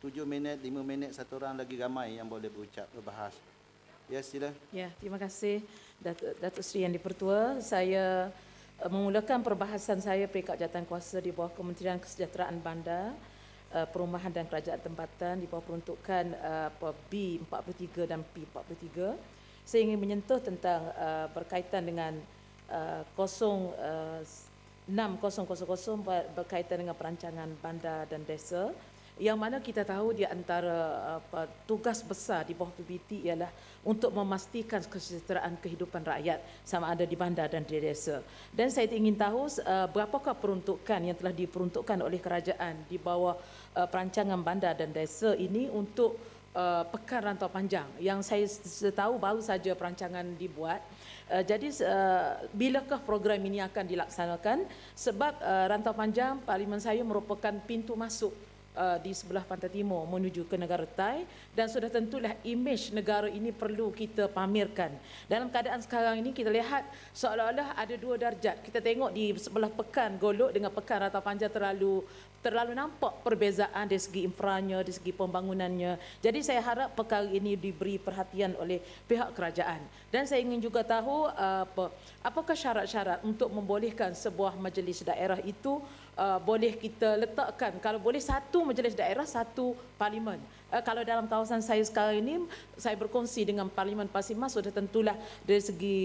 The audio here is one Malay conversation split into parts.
tujuh minit, lima minit satu orang lagi ramai yang boleh berucap, berbahas. Ya, sila. Ya, terima kasih Datuk, Datuk Seri Yang Dipertua. Saya uh, memulakan perbahasan saya peringkat jatuan kuasa di bawah Kementerian Kesejahteraan Bandar, uh, Perumahan dan Kerajaan Tempatan di bawah peruntukan uh, eh, B43 dan P43. Saya ingin menyentuh tentang uh, berkaitan dengan uh, 0, uh, 6000 berkaitan dengan perancangan bandar dan desa yang mana kita tahu di antara apa, tugas besar di bawah PBT ialah untuk memastikan kesejahteraan kehidupan rakyat sama ada di bandar dan di desa. Dan saya ingin tahu uh, berapakah peruntukan yang telah diperuntukkan oleh kerajaan di bawah uh, perancangan bandar dan desa ini untuk uh, pekan rantau panjang yang saya tahu baru saja perancangan dibuat. Uh, jadi uh, bilakah program ini akan dilaksanakan sebab uh, rantau panjang parlimen saya merupakan pintu masuk uh, di sebelah pantai timur menuju ke negara Thai dan sudah tentulah imej negara ini perlu kita pamerkan. Dalam keadaan sekarang ini kita lihat seolah-olah ada dua darjat. Kita tengok di sebelah pekan golok dengan pekan rata panjang terlalu terlalu nampak perbezaan dari segi infranya, dari segi pembangunannya. Jadi saya harap perkara ini diberi perhatian oleh pihak kerajaan. Dan saya ingin juga tahu uh, apa, apakah syarat-syarat untuk membolehkan sebuah majlis daerah itu uh, boleh kita letakkan kalau boleh satu majlis daerah satu parlimen uh, kalau dalam kawasan saya sekarang ini saya berkongsi dengan parlimen Pasimah sudah tentulah dari segi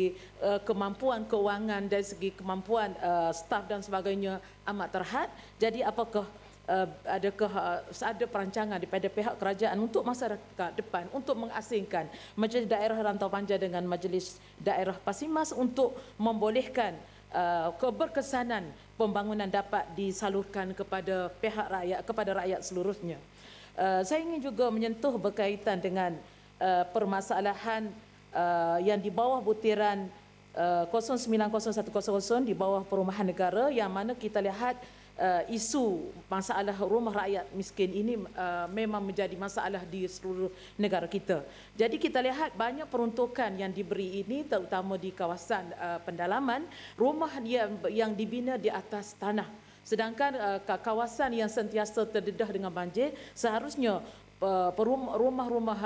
uh, kemampuan kewangan dari segi kemampuan uh, staf dan sebagainya amat terhad jadi apakah Uh, ke uh, ada perancangan daripada pihak kerajaan untuk masa depan untuk mengasingkan majlis daerah rantau panjang dengan majlis daerah Pasimas untuk membolehkan Uh, keberkesanan pembangunan dapat disalurkan kepada pihak rakyat kepada rakyat seluruhnya. Uh, saya ingin juga menyentuh berkaitan dengan uh, permasalahan yang di bawah butiran 090100 di bawah perumahan negara yang mana kita lihat uh, isu masalah rumah rakyat miskin ini uh, memang menjadi masalah di seluruh negara kita. Jadi kita lihat banyak peruntukan yang diberi ini terutama di kawasan uh, pendalaman rumah yang, yang dibina di atas tanah. Sedangkan uh, kawasan yang sentiasa terdedah dengan banjir seharusnya uh, rumah-rumah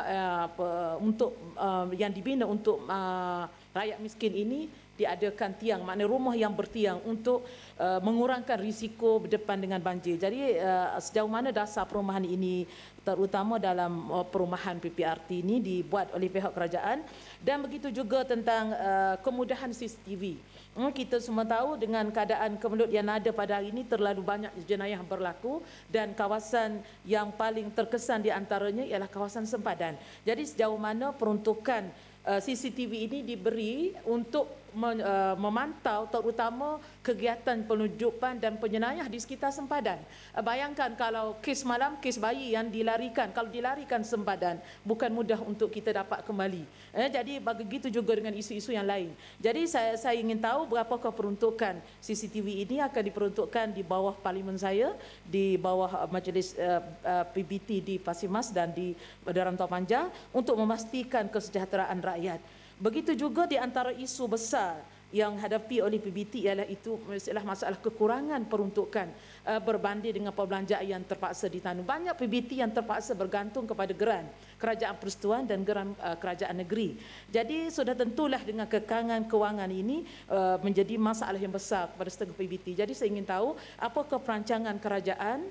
uh, untuk uh, yang dibina untuk uh, rakyat miskin ini diadakan tiang makna rumah yang bertiang untuk uh, mengurangkan risiko berdepan dengan banjir. Jadi uh, sejauh mana dasar perumahan ini terutama dalam uh, perumahan PPRT ini dibuat oleh pihak kerajaan dan begitu juga tentang uh, kemudahan CCTV. Hmm, kita semua tahu dengan keadaan kemelut yang ada pada hari ini terlalu banyak jenayah berlaku dan kawasan yang paling terkesan di antaranya ialah kawasan sempadan. Jadi sejauh mana peruntukan Eh, CCTV ini diberi untuk Eh, memantau terutama kegiatan penunjukan dan penyenayah di sekitar sempadan. Eh, bayangkan kalau kes malam, kes bayi yang dilarikan, kalau dilarikan sempadan, bukan mudah untuk kita dapat kembali. Eh, jadi begitu juga dengan isu-isu yang lain. Jadi saya, saya ingin tahu berapa keperuntukan CCTV ini akan diperuntukkan di bawah parlimen saya, di bawah eh, majlis uh, uh, PBT di Pasimas dan di Padang Tua Panjang untuk memastikan kesejahteraan rakyat. Begitu juga di antara isu besar yang hadapi oleh PBT ialah itu masalah masalah kekurangan peruntukan eh, berbanding dengan perbelanjaan yang terpaksa ditanggung. Banyak PBT yang terpaksa bergantung kepada geran kerajaan persetuan dan geran eh, kerajaan negeri. Jadi sudah tentulah dengan kekangan kewangan ini eh, menjadi masalah yang besar kepada setengah PBT. Jadi saya ingin tahu apakah perancangan kerajaan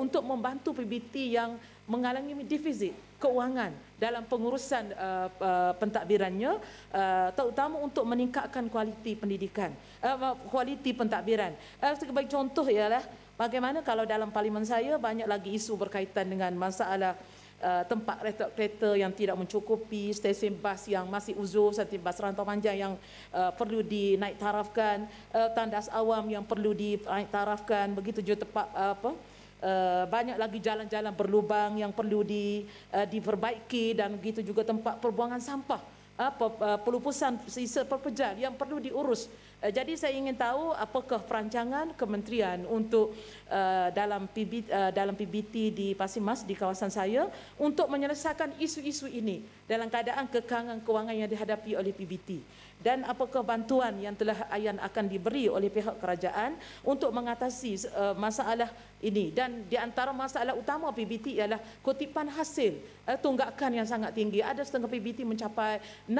untuk membantu PBT yang mengalami defisit keuangan dalam pengurusan uh, uh, pentadbirannya uh, terutama untuk meningkatkan kualiti pendidikan uh, kualiti pentadbiran uh, sebagai contoh ialah bagaimana kalau dalam parlimen saya banyak lagi isu berkaitan dengan masalah uh, tempat kereta-kereta yang tidak mencukupi stesen bas yang masih uzur stesen bas rantau panjang yang uh, perlu dinaik tarafkan uh, tandas awam yang perlu dinaik tarafkan begitu juga tempat uh, apa Eh, banyak lagi jalan-jalan berlubang yang perlu di, uh, diperbaiki dan begitu juga tempat perbuangan sampah, uh, pelupusan sisa perpejal yang perlu diurus. Eh, jadi saya ingin tahu apakah perancangan kementerian untuk eh, dalam PBT, eh, dalam PBT di Pasir Mas di kawasan saya untuk menyelesaikan isu-isu ini dalam keadaan kekangan kewangan yang dihadapi oleh PBT dan apakah bantuan yang telah ayan akan diberi oleh pihak kerajaan untuk mengatasi masalah ini dan di antara masalah utama PBT ialah kutipan hasil uh, tunggakan yang sangat tinggi. Ada setengah PBT mencapai 60%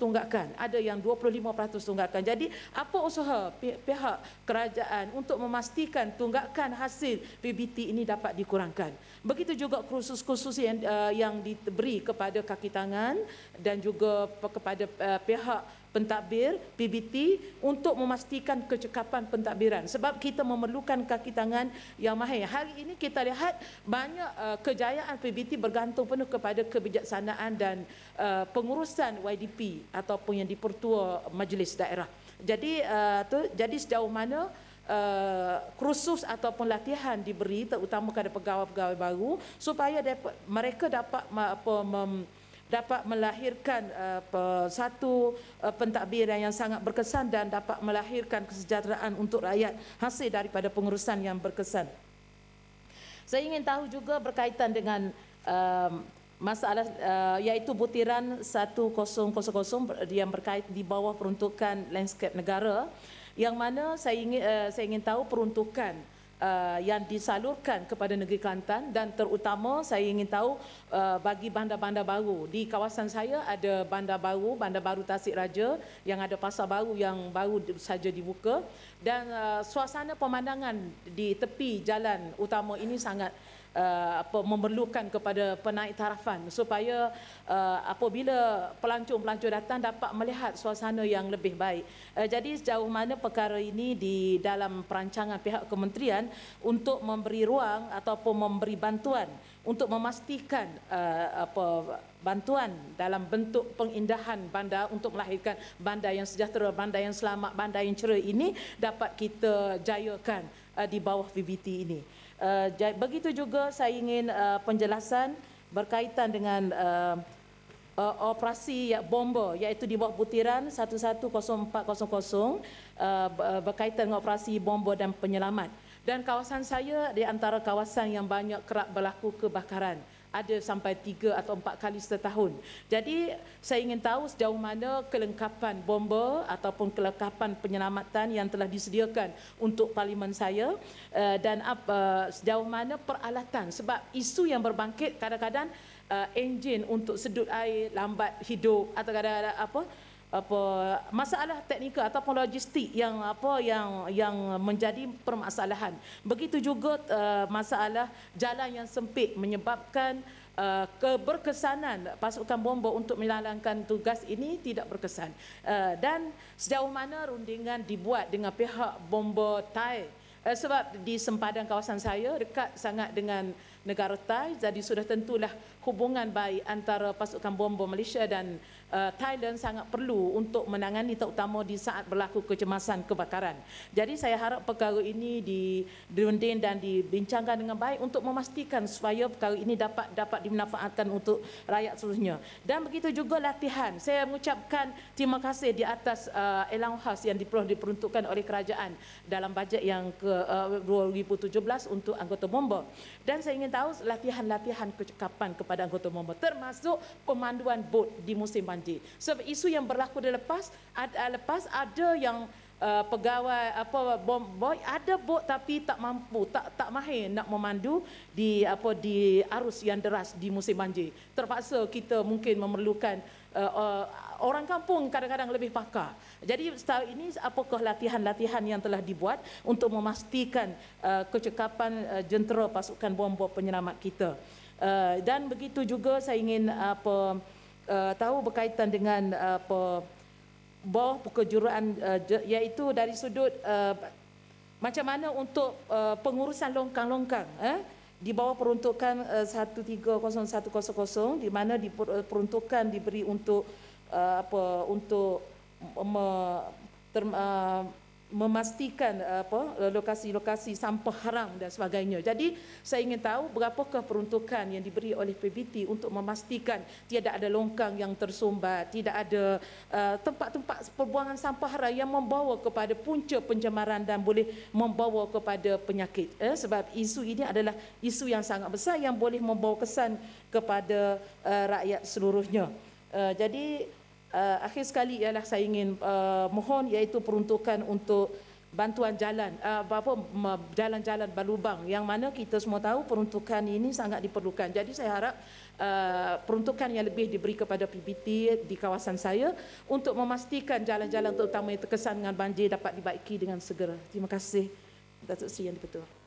tunggakan. Ada yang 25% tunggakan. Jadi apa usaha pi- pihak kerajaan untuk memastikan tunggakan hasil PBT ini dapat dikurangkan. Begitu juga kursus-kursus yang, uh, yang diberi kepada kaki tangan dan juga kepada uh, pihak pentadbir PBT untuk memastikan kecekapan pentadbiran sebab kita memerlukan kaki tangan yang mahir. Hari ini kita lihat banyak uh, kejayaan PBT bergantung penuh kepada kebijaksanaan dan uh, pengurusan YDP ataupun yang dipertua majlis daerah. Jadi uh, tu jadi sejauh mana uh, kursus ataupun latihan diberi terutama kepada pegawai-pegawai baru supaya dapat, mereka dapat apa mem, mem, dapat melahirkan uh, satu uh, pentadbiran yang sangat berkesan dan dapat melahirkan kesejahteraan untuk rakyat hasil daripada pengurusan yang berkesan. Saya ingin tahu juga berkaitan dengan um, masalah uh, iaitu butiran 1000 yang berkait di bawah peruntukan landscape negara yang mana saya ingin saya ingin tahu peruntukan Uh, yang disalurkan kepada negeri Kelantan dan terutama saya ingin tahu uh, bagi bandar-bandar baru. Di kawasan saya ada bandar baru, bandar baru Tasik Raja yang ada pasar baru yang baru saja dibuka dan uh, suasana pemandangan di tepi jalan utama ini sangat uh, apa memerlukan kepada penaik tarafan supaya uh, apabila pelancong-pelancong datang dapat melihat suasana yang lebih baik. Uh, jadi sejauh mana perkara ini di dalam perancangan pihak kementerian untuk memberi ruang ataupun memberi bantuan untuk memastikan uh, apa bantuan dalam bentuk pengindahan bandar untuk melahirkan bandar yang sejahtera, bandar yang selamat, bandar yang ceria ini dapat kita jayakan uh, di bawah VBT ini. Uh, begitu juga saya ingin uh, penjelasan berkaitan dengan uh, uh, operasi ya, bomba iaitu di bawah butiran 110400 uh, berkaitan dengan operasi bomba dan penyelamat. Dan kawasan saya di antara kawasan yang banyak kerap berlaku kebakaran ada sampai tiga atau empat kali setahun. Jadi saya ingin tahu sejauh mana kelengkapan bomba ataupun kelengkapan penyelamatan yang telah disediakan untuk parlimen saya eh, dan eh, sejauh mana peralatan sebab isu yang berbangkit kadang-kadang eh, enjin untuk sedut air lambat hidup atau kadang-kadang apa apa masalah teknikal ataupun logistik yang apa yang yang menjadi permasalahan begitu juga uh, masalah jalan yang sempit menyebabkan uh, keberkesanan pasukan bomba untuk melalangkan tugas ini tidak berkesan uh, dan sejauh mana rundingan dibuat dengan pihak bomba Thai Uh, sebab di sempadan kawasan saya dekat sangat dengan negara Thai jadi sudah tentulah hubungan baik antara pasukan bom-bom Malaysia dan uh, Thailand sangat perlu untuk menangani terutama di saat berlaku kecemasan kebakaran. Jadi saya harap perkara ini dirunding dan dibincangkan dengan baik untuk memastikan supaya perkara ini dapat dapat dimanfaatkan untuk rakyat seluruhnya. Dan begitu juga latihan. Saya mengucapkan terima kasih di atas uh, Elang House yang diperuntukkan oleh kerajaan dalam bajet yang ke 2017 untuk anggota bomba. Dan saya ingin tahu latihan-latihan kecekapan kepada anggota bomba termasuk komanduan bot di musim banjir. Sebab so, isu yang berlaku lepas ada eh, lepas ada yang uh, pegawai apa bom boy ada bot tapi tak mampu tak tak mahir nak memandu di apa di arus yang deras di musim banjir. Terpaksa kita mungkin memerlukan uh, orang kampung kadang-kadang lebih pakar. Jadi setahun ini apakah latihan-latihan yang telah dibuat untuk memastikan uh, kecekapan uh, jentera pasukan bom-bom penyelamat kita. Uh, dan begitu juga saya ingin apa uh, tahu berkaitan dengan apa uh, bawah pekerjuruan uh, iaitu dari sudut uh, macam mana untuk uh, pengurusan longkang-longkang eh? di bawah peruntukan uh, eh, 130100 di mana diperuntukkan eh, diberi untuk uh, apa untuk me, term, uh, memastikan eh, apa eh, lokasi-lokasi sampah haram dan sebagainya. Jadi saya ingin tahu berapakah peruntukan yang diberi oleh PBT untuk memastikan tiada ada longkang yang tersumbat, tidak ada eh, tempat-tempat uh, perbuangan sampah haram yang membawa kepada punca pencemaran dan boleh membawa kepada penyakit. Eh, sebab isu ini adalah isu yang sangat besar yang boleh membawa kesan kepada uh, rakyat seluruhnya. Uh, jadi uh, akhir sekali ialah saya ingin uh, mohon iaitu peruntukan untuk bantuan jalan uh, apa jalan-jalan berlubang yang mana kita semua tahu peruntukan ini sangat diperlukan. Jadi saya harap uh, peruntukan yang lebih diberi kepada PBT di kawasan saya untuk memastikan jalan-jalan terutama yang terkesan dengan banjir dapat dibaiki dengan segera. Terima kasih Datuk Seri yang dipertua.